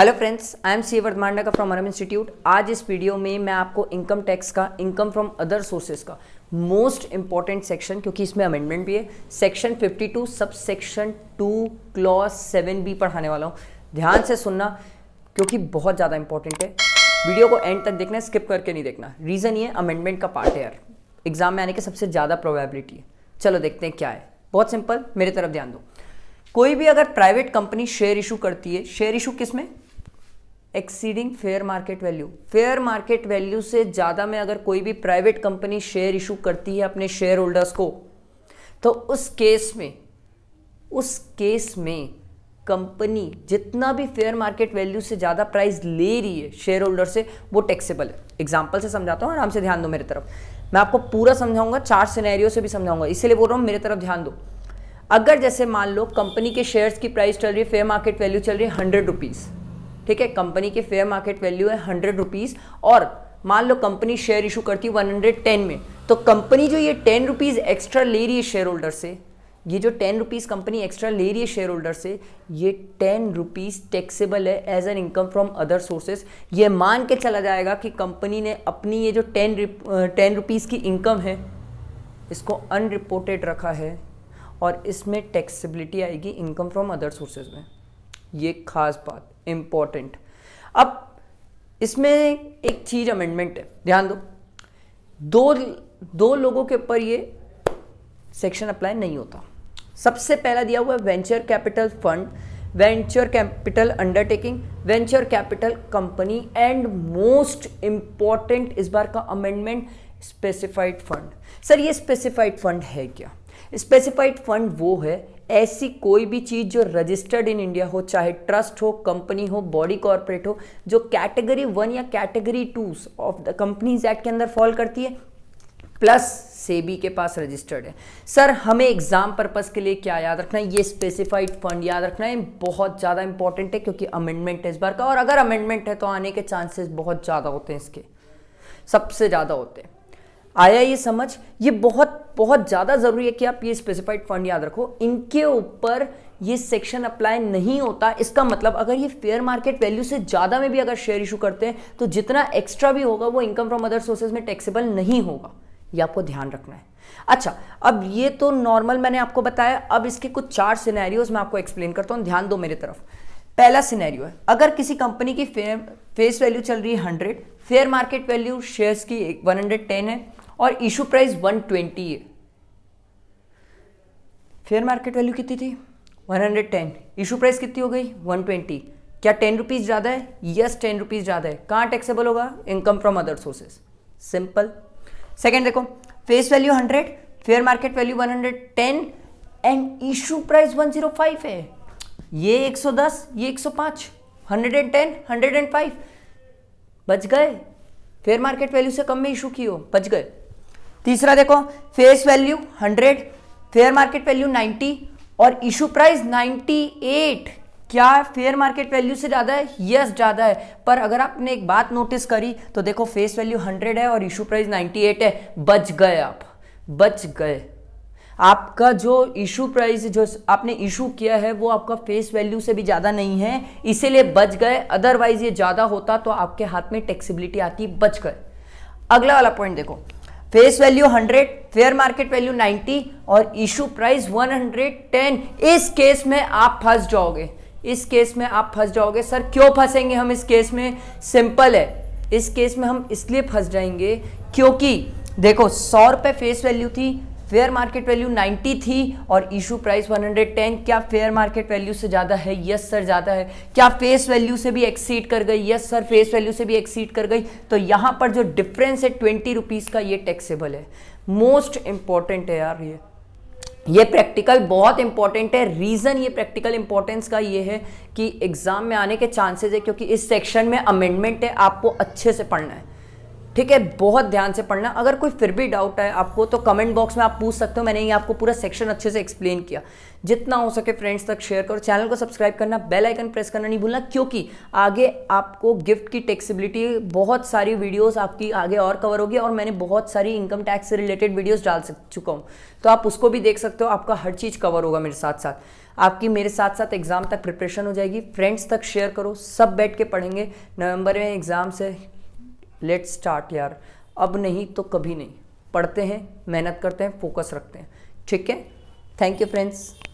hello friends I am C वर्धमांडा from अरम institute आज इस वीडियो में मैं आपको इनकम टैक्स का इनकम फ्रॉम अदर सोर्सेज का मोस्ट इंपॉर्टेंट सेक्शन क्योंकि इसमें अमेंडमेंट भी है section 52 sub section two clause B पढ़ाने वाला हूँ ध्यान से सुनना क्योंकि बहुत ज़्यादा इंपॉर्टेंट है वीडियो को एंड तक देखना स्किप करके नहीं देखना रीज़न ये अमेंडमेंट का पार्ट है यार एग्जाम में आने की सबसे ज़्यादा प्रोबेबिलिटी है चलो देखते हैं क्या है बहुत सिंपल मेरी तरफ ध्यान दो कोई भी अगर प्राइवेट कंपनी शेयर इशू करती है शेयर इशू किस में exceeding fair market value fair market value से ज़्यादा में अगर कोई भी प्राइवेट कंपनी शेयर इशू करती है अपने शेयर होल्डर्स को तो उस केस में उस केस में कंपनी जितना भी फेयर मार्केट वैल्यू से ज़्यादा प्राइस ले रही है शेयर होल्डर से वो टैक्सेबल है एग्जाम्पल से समझाता हूँ आराम से ध्यान दो मेरी तरफ मैं आपको पूरा समझाऊंगा चार सिनेरियो से भी समझाऊंगा इसीलिए बोल रहा हूँ मेरी तरफ ध्यान दो अगर जैसे मान लो कंपनी के शेयर्स की प्राइस चल रही है फेयर मार्केट वैल्यू चल रही है हंड्रेड रुपीज़ ठीक है कंपनी के फेयर मार्केट वैल्यू है हंड्रेड रुपीज़ और मान लो कंपनी शेयर इशू करती है टेन में तो कंपनी जो ये टेन रुपीज़ एक्स्ट्रा ले रही है शेयर होल्डर से ये जो टेन रुपीज़ कंपनी एक्स्ट्रा ले रही है शेयर होल्डर से ये टेन रुपीज़ टैक्सेबल है as an income from other sources ये मान के चला जाएगा कि कंपनी ने अपनी ये जो टेन टेन रुपीज़ की इनकम है इसको अनरिपोर्टेड रखा है और इसमें टैक्सेबिलिटी आएगी इनकम फ्रॉम अदर सोर्सेज में ये खास बात इंपॉर्टेंट अब इसमें एक चीज अमेंडमेंट है ध्यान दो दो दो लोगों के ऊपर ये सेक्शन अप्लाई नहीं होता सबसे पहला दिया हुआ है venture capital fund venture capital undertaking venture capital company and most important इस बार का अमेंडमेंट स्पेसिफाइड फंड सर ये स्पेसिफाइड फंड है क्या स्पेसिफाइड फंड वो है ऐसी कोई भी चीज़ जो रजिस्टर्ड इन इंडिया हो चाहे ट्रस्ट हो कंपनी हो बॉडी कॉरपोरेट हो जो कैटेगरी वन या category two of the companies act के अंदर फॉल करती है प्लस सेबी के पास रजिस्टर्ड है सर हमें एग्जाम पर्पस के लिए क्या याद रखना है ये स्पेसिफाइड फंड याद रखना है बहुत ज़्यादा इंपॉर्टेंट है क्योंकि अमेंडमेंट है इस बार का और अगर अमेंडमेंट है तो आने के चांसेस बहुत ज़्यादा होते हैं इसके सबसे ज़्यादा होते हैं आया ये समझ ये बहुत बहुत ज़्यादा ज़रूरी है कि आप ये स्पेसिफाइड फंड याद रखो इनके ऊपर ये सेक्शन अप्लाई नहीं होता इसका मतलब अगर ये फेयर मार्केट वैल्यू से ज़्यादा में भी अगर शेयर इशू करते हैं तो जितना एक्स्ट्रा भी होगा वो इनकम फ्रॉम अदर सोर्सेज में टैक्सेबल नहीं होगा ये आपको ध्यान रखना है अच्छा अब ये तो नॉर्मल मैंने आपको बताया अब इसके कुछ चार सिनेरियोज मैं आपको एक्सप्लेन करता हूँ ध्यान दो मेरी तरफ पहला सिनेरियो है अगर किसी कंपनी की फेस वैल्यू चल रही है hundred fair market value shares की वन हंड्रेड टेन है और इशू प्राइस 120 है फेयर मार्केट वैल्यू कितनी थी 110 इशू प्राइस कितनी हो गई 120 क्या टेन रुपीज़ ज़्यादा है यस टेन रुपीज़ ज़्यादा है कहां टैक्सेबल होगा income from other sources simple second देखो face value hundred fair market value one hundred ten and issue price one zero five है ये एक दस ये एक सौ 105 hundred and ten hundred and five बच गए फेयर मार्केट वैल्यू से कम में इशू की हो बच गए तीसरा देखो face value 100 fair market value 90 और इशू प्राइस 98 क्या फेयर मार्केट वैल्यू से ज़्यादा है यस yes, ज़्यादा है पर अगर आपने एक बात नोटिस करी तो देखो फेस वैल्यू 100 है और इशू प्राइस 98 है बच गए आप बच गए आपका जो इशू प्राइस जो आपने इशू किया है वो आपका फेस वैल्यू से भी ज़्यादा नहीं है इसीलिए बच गए अदरवाइज ये ज़्यादा होता तो आपके हाथ में टेक्सीबिलिटी आती बच गए अगला वाला पॉइंट देखो face value 100 fair market value 90 और इशू प्राइस 110 इस केस में आप फंस जाओगे इस केस में आप फंस जाओगे सर क्यों फंसेंगे हम इस केस में सिंपल है इस केस में हम इसलिए फंस जाएंगे क्योंकि देखो सौ रुपये फेस वैल्यू थी फेयर मार्केट वैल्यू 90 थी और इशू प्राइस 110 क्या फेयर मार्केट वैल्यू से ज़्यादा है यस सर ज़्यादा है क्या फेस वैल्यू से भी एक्सीड कर गई यस सर फेस वैल्यू से भी एक्सीड कर गई तो यहाँ पर जो डिफरेंस है ट्वेंटी रुपीज़ का ये टैक्सेबल है मोस्ट इम्पॉर्टेंट है यार ये ये प्रैक्टिकल बहुत इंपॉर्टेंट है रीज़न ये प्रैक्टिकल इंपॉर्टेंस का ये है कि एग्ज़ाम में आने के चांसेस है क्योंकि इस सेक्शन में अमेंडमेंट है आपको अच्छे से पढ़ना है ठीक है बहुत ध्यान से पढ़ना अगर कोई फिर भी डाउट है आपको तो कमेंट बॉक्स में आप पूछ सकते हो मैंने ये आपको पूरा सेक्शन अच्छे से एक्सप्लेन किया जितना हो सके फ्रेंड्स तक शेयर करो चैनल को सब्सक्राइब करना बेल आइकन प्रेस करना नहीं भूलना क्योंकि आगे आपको गिफ्ट की टेक्सीबिलिटी बहुत सारी वीडियोस आपकी आगे और कवर होगी और मैंने बहुत सारी इनकम टैक्स से रिलेटेड वीडियोस डाल सक चुका हूँ तो आप उसको भी देख सकते हो आपका हर चीज़ कवर होगा मेरे साथ साथ आपकी मेरे साथ साथ एग्ज़ाम तक प्रिपरेशन हो जाएगी फ्रेंड्स तक शेयर करो सब बैठ के पढ़ेंगे नवंबर में एग्ज़ाम्स है लेट स्टार्ट यार अब नहीं तो कभी नहीं पढ़ते हैं मेहनत करते हैं फोकस रखते हैं ठीक है थैंक यू फ्रेंड्स